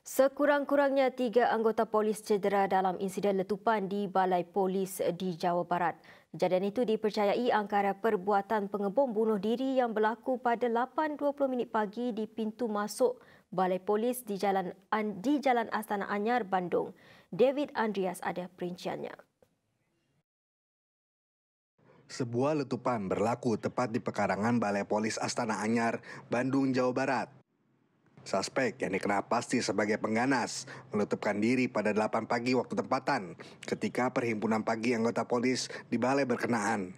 Sekurang-kurangnya tiga anggota polis cedera dalam insiden letupan di Balai Polis di Jawa Barat. Kejadian itu dipercayai angkara perbuatan pengebom bunuh diri yang berlaku pada 8.20 pagi di pintu masuk Balai Polis di Jalan, di Jalan Astana Anyar, Bandung. David Andreas ada perinciannya. Sebuah letupan berlaku tepat di pekarangan Balai Polis Astana Anyar, Bandung, Jawa Barat. Suspek yang dikenal pasti sebagai pengganas menutupkan diri pada 8 pagi waktu tempatan ketika perhimpunan pagi anggota polis di balai berkenaan.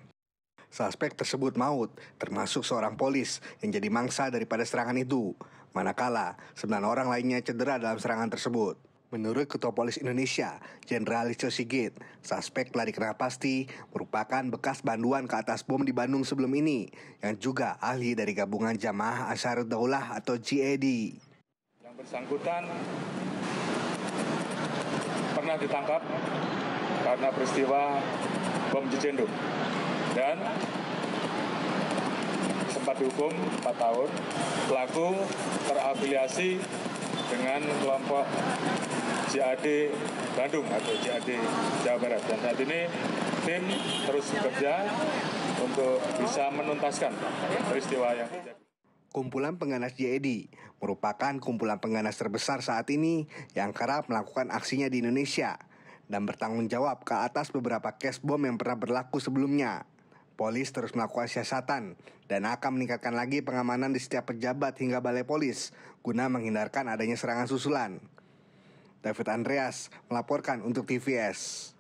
Suspek tersebut maut, termasuk seorang polis yang jadi mangsa daripada serangan itu. Manakala, sembilan orang lainnya cedera dalam serangan tersebut. Menurut Ketua Polis Indonesia, Jenderal Listio Sigit, suspek telah dikenal pasti merupakan bekas banduan ke atas bom di Bandung sebelum ini, yang juga ahli dari gabungan Jamaah Asharud Daulah atau GED. Yang bersangkutan pernah ditangkap karena peristiwa bom Cicendo dan sempat dihukum 4 tahun. Pelaku terafiliasi dengan kelompok JAD Bandung atau JAD Jawa Barat dan saat ini tim terus bekerja untuk bisa menuntaskan peristiwa yang terjadi. Kumpulan Pengganas JAD merupakan kumpulan pengganas terbesar saat ini yang kerap melakukan aksinya di Indonesia dan bertanggung jawab ke atas beberapa cash bom yang pernah berlaku sebelumnya. Polis terus melakukan siasatan dan akan meningkatkan lagi pengamanan di setiap pejabat hingga balai polis guna menghindarkan adanya serangan susulan. David Andreas melaporkan untuk TVS.